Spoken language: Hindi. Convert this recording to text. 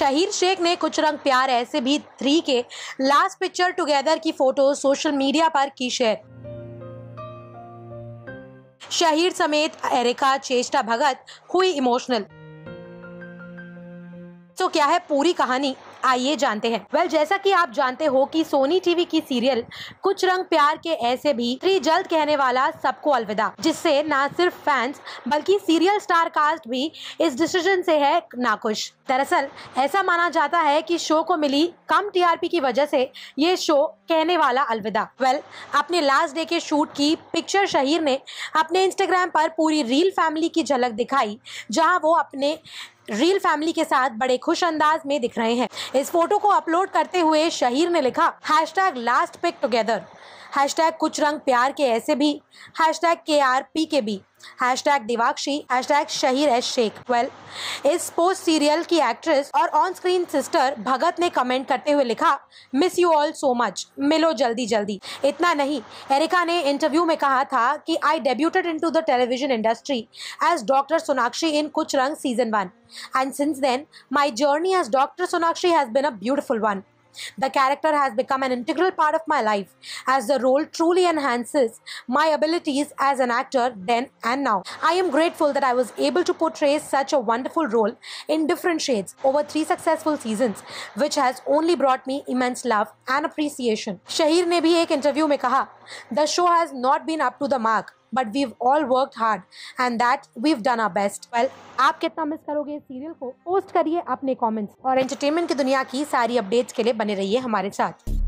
शहीर शेख ने कुछ रंग प्यार ऐसे भी थ्री के लास्ट पिक्चर टुगेदर की फोटो सोशल मीडिया पर की शेयर शहीर समेत एरिका चेष्टा भगत हुई इमोशनल तो क्या है पूरी कहानी आइए जानते हैं वेल well, जैसा कि आप जानते हो कि सोनी टीवी की सीरियल कुछ रंग प्यार के ऐसे भी थ्री जल्द कहने वाला सबको अलविदा जिससे ना सिर्फ फैंस बल्कि सीरियल स्टार कास्ट भी इस डिसीजन से है नाखुश दरअसल ऐसा माना जाता है कि शो को मिली कम टीआरपी की वजह से ये शो कहने वाला अलविदा वेल well, अपने लास्ट डे के शूट की पिक्चर शहीर ने अपने इंस्टाग्राम पर पूरी रील फैमिली की झलक दिखाई जहां वो अपने रील फैमिली के साथ बड़े खुश अंदाज में दिख रहे हैं इस फोटो को अपलोड करते हुए शहीर ने लिखा hash tag last pic together hash tag Kuch Rang Pyar Ke Aise Bhi hash tag K R P K भी hash tag Devakshi hash tag Shaheer S Sheikh well इस पोस्ट सीरियल की एक्ट्रेस और ऑन स्क्रीन सिस्टर भगत ने कमेंट करते हुए लिखा miss you all so much मिलो जल्दी जल्दी इतना नहीं एरिका ने इंटरव्यू में कहा था कि I debuted in to the television industry as doctor Sonakshi in Kuch Rang season one and since then my journey as doctor Sonakshi has been a beautiful one The character has become an integral part of my life as the role truly enhances my abilities as an actor then and now. I am grateful that I was able to portray such a wonderful role in different shades over three successful seasons, which has only brought me immense love and appreciation. Shahir ne bhi ek interview mein kaha, the show has not been up to the mark. But we all work hard and that we done our best well आप कितना मिस करोगे इस सीरियल को पोस्ट करिए अपने कॉमेंट्स और एंटरटेनमेंट की दुनिया की सारी अपडेट्स के लिए बने रहिए हमारे साथ